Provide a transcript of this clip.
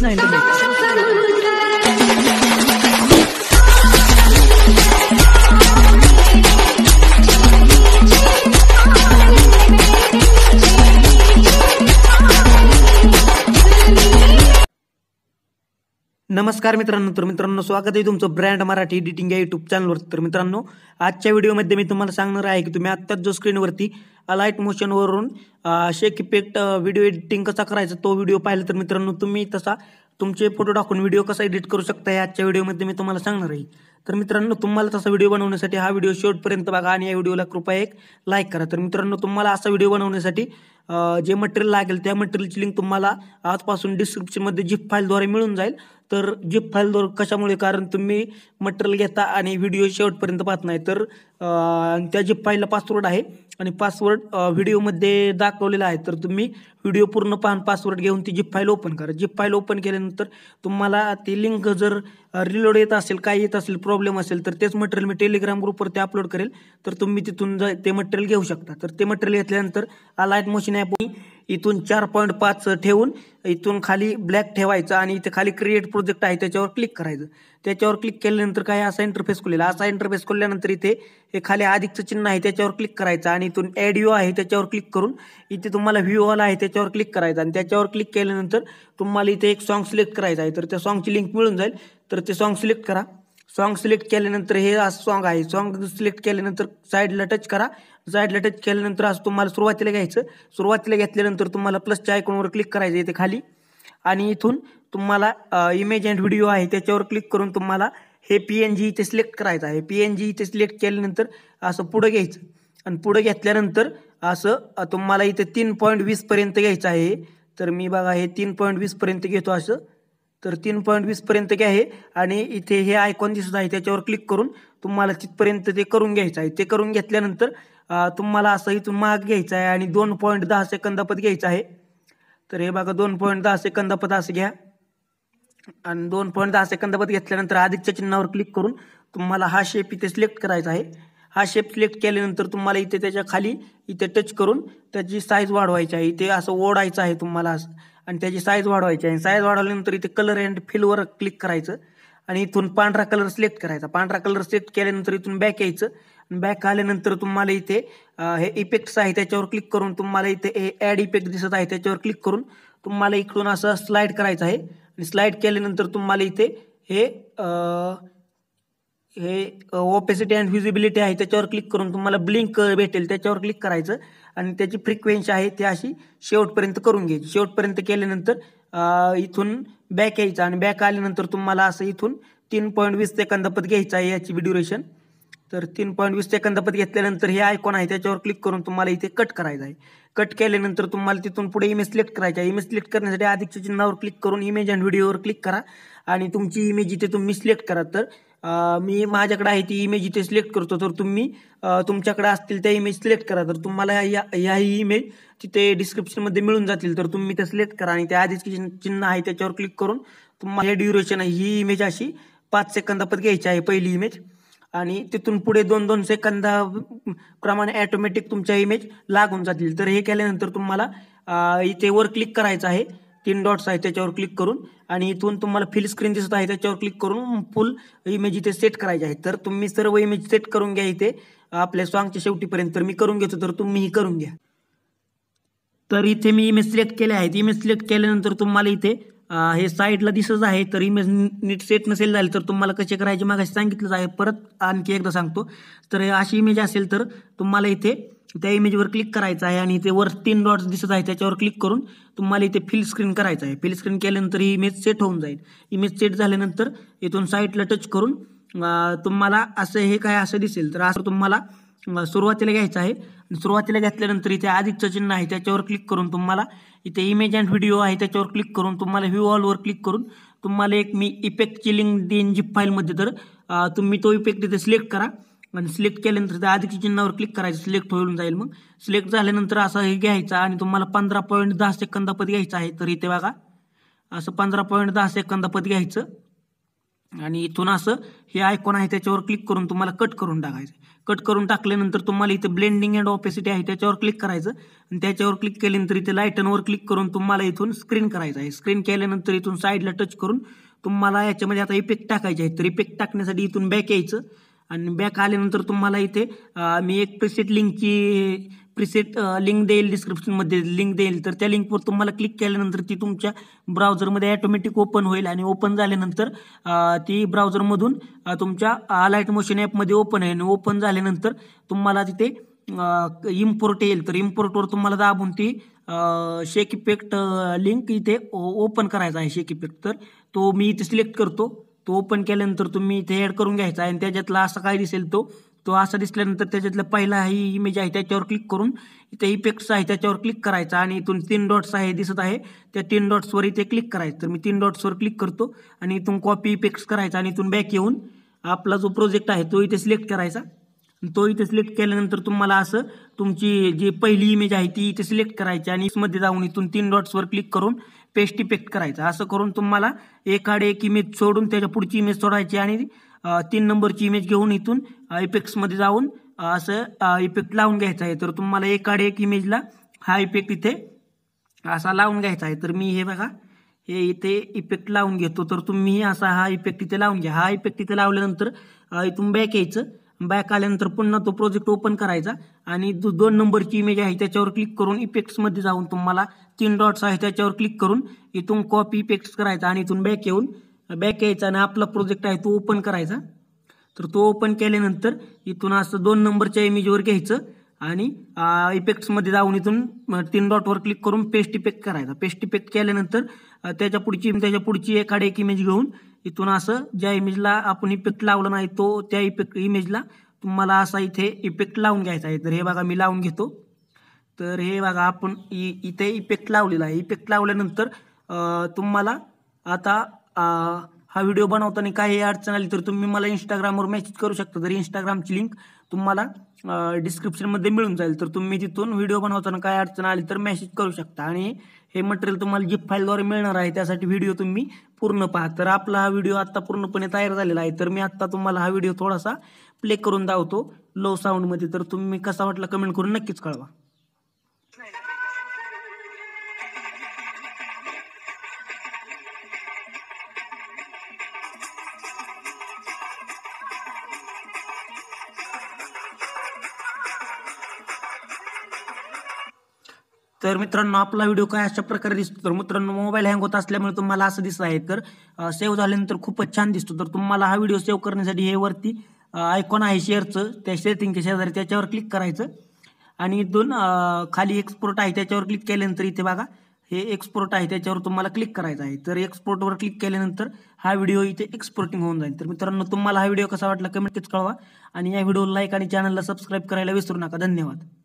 नमस्कार मित्रांनो तर मित्रांनो स्वागत आहे तुमचं ब्रँड मराठी एडिटिंग या युट्यूब चॅनलवर तर मित्रांनो आजच्या व्हिडिओमध्ये मी तुम्हाला सांगणार आहे की तुम्ही आत्ताच जो स्क्रीनवरती लाईट मोशनवरून शेक इफेक्ट व्हिडिओ एडिटिंग कसा करायचा तो व्हिडिओ पाहिला तर मित्रांनो तुम्ही तसा तुमचे फोटो टाकून व्हिडिओ कसा एडिट करू शकता हे आजच्या व्हिडिओमध्ये मी तुम्हाला सांगणार आहे तर मित्रांनो तुम्हाला तसा व्हिडिओ बनवण्यासाठी हा व्हिडिओ शेवटपर्यंत बघा आणि या व्हिडिओला कृपया एक लाईक करा तर मित्रांनो तुम्हाला असा व्हिडिओ बनवण्यासाठी जे मटेरियल लागेल त्या मटेरियलची लिंक तुम्हाला आजपासून डिस्क्रिप्शनमध्ये जी फाईलद्वारे मिळून जाईल तर जिप फाईल दोर कशामुळे कारण तुम्ही मटेरियल घेता आणि व्हिडिओ शेवटपर्यंत पाहत नाही तर त्या जिप फाईलला पासवर्ड आहे आणि पासवर्ड व्हिडिओमध्ये दाखवलेला आहे तर तुम्ही व्हिडिओ पूर्ण पाहून पासवर्ड घेऊन ती जिप फाईल ओपन करा जिप फाईल ओपन केल्यानंतर तुम्हाला ती लिंक जर रिलोड येत असेल काय येत असेल प्रॉब्लेम असेल तर तेच मटेरियल मी टेलिग्राम ग्रुपवरती अपलोड करेल तर तुम्ही तिथून ते मटेरियल घेऊ शकता तर ते मटेरियल घेतल्यानंतर अलायट मशीन ॲप इथून चार पॉईंट पाच ठेवून इथून खाली ब्लॅक ठेवायचं आणि इथे खाली क्रिएट प्रोजेक्ट आहे त्याच्यावर क्लिक करायचं त्याच्यावर क्लिक केल्यानंतर काय असा इंटरफेस खुलेल असा इंटरफेस खोलल्यानंतर इथे हे खाली अधिकचं चिन्ह आहे त्याच्यावर क्लिक करायचं आणि इथून ॲडिओ आहे त्याच्यावर क्लिक करून इथे तुम्हाला व्ह्यू ऑल आहे त्याच्यावर क्लिक करायचं आणि त्याच्यावर क्लिक केल्यानंतर तुम्हाला इथे एक सॉन्ग सिलेक्ट करायचं आहे तर त्या सॉन्गची लिंक मिळून जाईल तर ते सॉन्ग सिलेक्ट करा सॉन्ग सिलेक्ट केल्यानंतर हे असं सॉन्ग आहे सॉन्ग सिलेक्ट केल्यानंतर साईडला टच करा साईडला टच केल्यानंतर असं तुम्हाला सुरुवातीला घ्यायचं सुरुवातीला घेतल्यानंतर तुम्हाला प्लसच्या आयकॉनवर क्लिक करायचं इथे खाली आणि इथून तुम्हाला इमेज अँड व्हिडिओ आहे त्याच्यावर क्लिक करून तुम्हाला हे पी एन जी इथे सिलेक्ट करायचं आहे पी एन जी इथे सिलेक्ट केल्यानंतर असं पुढं घ्यायचं आणि पुढं घेतल्यानंतर असं तुम्हाला इथे तीन पॉईंट वीसपर्यंत घ्यायचं आहे तर मी बघा हे तीन पॉईंट पर्यंत घेतो असं तर तीन पॉईंट पर्यंत काय आहे आणि इथे हे आयकॉन दिसत आहे त्याच्यावर क्लिक करून तुम्हाला तिथपर्यंत ते करून घ्यायचं आहे ते करून घेतल्यानंतर तुम्हाला असं इथून माग घ्यायचं आहे आणि दोन पॉईंट दहा सेकंदापत घ्यायचं आहे तर हे बघा दोन पॉईंट दहा सेकंदापत असं घ्या आणि दोन पॉईंट दहा सेकंदापत घेतल्यानंतर अधिकच्या चिन्हावर क्लिक करून तुम्हाला हा शेप इथे सिलेक्ट करायचा आहे हा शेप सिलेक्ट केल्यानंतर तुम्हाला इथे त्याच्या खाली इथे टच करून त्याची साईज वाढवायची आहे इथे असं ओढायचं आहे तुम्हाला आणि त्याची साईज वाढवायची आहे साईज वाढवल्यानंतर इथे कलर अँड फिलवर क्लिक करायचं आणि इथून पांढरा कलर सिलेक्ट करायचा पांढरा कलर सिलेक्ट केल्यानंतर इथून बॅक यायचं आणि बॅक आल्यानंतर तुम्हाला इथे हे इफेक्ट्स आहे त्याच्यावर क्लिक करून तुम्हाला इथे हे ॲड इफेक्ट दिसत आहे त्याच्यावर क्लिक करून तुम्हाला इकडून असं स्लाईड करायचं आहे आणि स्लाईड केल्यानंतर तुम्हाला इथे हे हे ओपेसिटी अँड व्हिजिबिलिटी आहे त्याच्यावर क्लिक करून तुम्हाला ब्लिंक भेटेल त्याच्यावर क्लिक करायचं आणि त्याची फ्रिक्वेन्सी आहे ती अशी शेवटपर्यंत करून घ्यायची शेवटपर्यंत केल्यानंतर इथून बॅक यायचं आणि बॅक आल्यानंतर तुम्हाला असं इथून तीन पॉईंट वीस सेकंदापत घ्यायचं आहे याची ड्युरेशन तर तीन पॉईंट वीस सेकंदापत घेतल्यानंतर हे आयकॉन आहे त्याच्यावर क्लिक करून तुम्हाला इथे कट करायचं आहे कट केल्यानंतर तुम्हाला तिथून पुढे इमेज सिलेक्ट करायचं आहे इमेज सिलेक्ट करण्यासाठी अधिकच्या चिन्हावर क्लिक करून इमेज अँड व्हिडिओवर क्लिक करा आणि तुमची इमेज इथे तुम्ही सिलेक्ट करा तर मी माझ्याकडे आहे ती इमेज इथे सिलेक्ट करतो तर तुम्ही तुमच्याकडे असतील त्या इमेज सिलेक्ट करा तर तुम्हाला या ही इमेज तिथे डिस्क्रिप्शनमध्ये मिळून जातील तर तुम्ही त्या सिलेक्ट करा आणि त्या आधीच चिन्ह आहे त्याच्यावर क्लिक करून तुम्हाला हे ड्युरेशन आहे ही इमेज अशी पाच सेकंदापर्यंत घ्यायची आहे पहिली इमेज आणि तिथून पुढे दोन दोन सेकंदा प्रमाणे ॲटोमॅटिक तुमच्या इमेज लागून जातील तर हे केल्यानंतर तुम्हाला इथे वर क्लिक करायचं आहे तीन डॉट्स आहेत त्याच्यावर क्लिक करून आणि इथून तुम्हाला फिल स्क्रीन दिसत आहे त्याच्यावर क्लिक करून फुल इमेज इथे सेट करायची आहे तर तुम्ही सर्व इमेज सेट करून घ्या इथे आपल्या सॉंगच्या शेवटीपर्यंत तर मी करून घेतो तर तुम्हीही करून घ्या तर इथे मी इमेज सिलेक्ट केले आहेत इमेज सिलेक्ट केल्यानंतर तुम्हाला इथे हे साईडला दिसत आहे तर इमेज नीट सेट नसेल झाली तर तुम्हाला कसे करायचे मग सांगितलंच आहे परत आणखी एकदा सांगतो तर अशी इमेज असेल तर तुम्हाला इथे त्या इमेजवर क्लिक करायचं आहे आणि इथे वर तीन डॉट्स दिसत आहे त्याच्यावर क्लिक करून तुम्हाला इथे फिल स्क्रीन करायचं आहे फिल स्क्रीन केल्यानंतर ही इमेज सेट होऊन जाईल इमेज सेट झाल्यानंतर इथून साईटला टच करून तुम्हाला असं हे काय असं दिसेल तर असं तुम्हाला सुरुवातीला घ्यायचं आहे सुरुवातीला घेतल्यानंतर इथे आधीचं चिन्ह आहे त्याच्यावर क्लिक करून तुम्हाला इथे इमेज अँड व्हिडिओ आहे त्याच्यावर क्लिक करून तुम्हाला व्ह्यू ऑलवर क्लिक करून तुम्हाला एक मी इफेक्टची लिंक देईन जी फाईलमध्ये तर तुम्ही तो इफेक्ट इथे सिलेक्ट करा आणि सिलेक्ट केल्यानंतर त्या अधिक चिन्हावर क्लिक करायचं सिलेक्ट होऊन जाईल मग सिलेक्ट झाल्यानंतर असं हे घ्यायचा आणि तुम्हाला पंधरा पॉईंट दहा सेकंदापत घ्यायचं आहे तर इथे बघा असं पंधरा पॉईंट दहा सेकंदापत घ्यायचं आणि इथून असं हे आयकॉन आहे त्याच्यावर क्लिक करून तुम्हाला कट करून टाकायचं कट करून टाकल्यानंतर तुम्हाला इथे ब्लेंडिंग अँड ऑपेसिटी आहे त्याच्यावर क्लिक करायचं आणि त्याच्यावर क्लिक केल्यानंतर इथे लायटनवर क्लिक करून तुम्हाला इथून स्क्रीन करायचं आहे स्क्रीन केल्यानंतर इथून साईडला टच करून तुम्हाला याच्यामध्ये आता इफेक्ट टाकायचे आहे तर इफेक्ट टाकण्यासाठी इथून बॅक यायचं आणि बॅक आल्यानंतर तुम्हाला इथे मी एक प्रिसेट लिंकची प्रिसेट लिंक देईल डिस्क्रिप्शनमध्ये लिंक देईल तर त्या लिंकवर तुम्हाला क्लिक केल्यानंतर ती तुमच्या ब्राउझरमध्ये ॲटोमॅटिक ओपन होईल आणि ओपन झाल्यानंतर ती ब्राउझरमधून तुमच्या लाईट मोशन ॲपमध्ये ओपन आहे आणि ओपन झाल्यानंतर तुम्हाला तिथे इम्पोर्ट येईल तर इम्पोर्टवर तुम्हाला दाबून ती शेक इफेक्ट लिंक इथे ओपन करायचा आहे शेक इफेक्ट तर तो मी इथे सिलेक्ट करतो तो ओपन केल्यानंतर तुम्ही इथे ॲड करून घ्यायचा आणि त्याच्यातला असा काय दिसेल तो तो असा दिसल्यानंतर त्याच्यातला पहिला ही इमेज आहे त्याच्यावर क्लिक करून इथे इफेक्ट्स आहे त्याच्यावर क्लिक करायचा आणि इथून तीन डॉट्स आहे दिसत आहे त्या तीन डॉट्सवर इथे क्लिक करायचं तर मी तीन डॉट्सवर क्लिक करतो आणि इथून कॉपी इफेक्ट्स करायचा आणि इथून बॅक येऊन आपला जो प्रोजेक्ट आहे तो इथे सिलेक्ट करायचा तो इथे सिलेक्ट केल्यानंतर तुम्हाला असं तुमची जी पहिली इमेज आहे ती इथे सिलेक्ट करायची आणि इसमध्ये जाऊन इथून तीन डॉट्सवर क्लिक करून पेस्ट इफेक्ट करायचा असं करून तुम्हाला एकाडे एक इमेज सोडून त्याच्या पुढची इमेज सोडायची आणि तीन नंबरची इमेज घेऊन इथून इफेक्ट्समध्ये जाऊन असं इफेक्ट लावून घ्यायचा आहे तर तुम्हाला एकाडे एक इमेजला हा इफेक्ट इथे असा लावून घ्यायचा आहे तर मी हे बघा हे इथे इफेक्ट लावून घेतो तर तुम्ही असा हा इफेक्ट इथे लावून घ्या हा इफेक्ट इथे लावल्यानंतर इथून बॅक यायचं बॅक आल्यानंतर पुन्हा तो प्रोजेक्ट ओपन करायचा आणि जो दोन नंबरची इमेज आहे त्याच्यावर क्लिक करून इफेक्ट्समध्ये जाऊन तुम्हाला तीन डॉट्स आहे त्याच्यावर क्लिक करून इथून कॉपी इफेक्ट्स करायचा आणि इथून बॅक येऊन बॅक यायचा आणि आपला प्रोजेक्ट आहे तो ओपन करायचा तर तो ओपन केल्यानंतर इथून असं दोन नंबरच्या इमेजवर घ्यायचं आणि इफेक्ट्समध्ये जाऊन इथून तीन डॉटवर क्लिक करून पेस्ट इफेक्ट करायचा पेस्ट इफेक्ट केल्यानंतर त्याच्या पुढची त्याच्या पुढची एखादी एक इमेज घेऊन इथून असं ज्या इमेजला आपण इफेक्ट लावला नाही तो त्या इफेक्ट इमेजला तुम्हाला असा इथे इफेक्ट लावून घ्यायचा आहे तर हे बघा मी लावून घेतो तर हे बघा आपण इ इथे इफेक्ट लावलेला आहे इफेक्ट लावल्यानंतर तुम्हाला आता हा व्हिडिओ बनवताना काही अडचण आली तर तुम्ही मला इंस्टाग्रामवर मेसेज करू शकता तर इंस्टाग्रामची लिंक तुम्हाला डिस्क्रिप्शनमध्ये मिळून जाईल तर तुम्ही तिथून व्हिडिओ बनवताना काय अडचण आली तर मेसेज करू शकता आणि हे मटेरियल तुम्हाला जिप फाईलद्वारे मिळणार आहे त्यासाठी व्हिडिओ तुम्ही पूर्ण पहा तर आपला हा व्हिडिओ आत्ता पूर्णपणे तयार झालेला आहे तर मी आत्ता तुम्हाला हा व्हिडिओ थोडासा प्ले करून दावतो लो साऊंडमध्ये तर तुम्ही कसा वाटला कमेंट करून नक्कीच कळवा तर मित्रांनो आपला व्हिडिओ काय अशा प्रकारे दिसतो तर मित्रांनो मोबाईल हँग होत असल्यामुळे तुम्हाला असं दिसत आहे तर सेव्ह झाल्यानंतर खूपच छान दिसतो तर तुम्हाला हा व्हिडिओ सेव्ह करण्यासाठी हे वरती आयकॉन आहे शेअरचं त्या शेअरिंगच्या शेजारी त्याच्यावर क्लिक करायचं आणि दोन खाली एक्सपोर्ट आहे त्याच्यावर क्लिक केल्यानंतर इथे बघा हे एक्सपोर्ट आहे त्याच्यावर तुम्हाला क्लिक करायचं आहे तर एक्सपोर्टवर क्लिक केल्यानंतर हा व्हिडिओ इथे एक्सपोर्टिंग होऊन जाईल तर मित्रांनो तुम्हाला हा व्हिडिओ कसा वाटला कमेंटच कळवा आणि या व्हिडिओला लाईक आणि चॅनलला सबस्क्राईब करायला विसरू नका धन्यवाद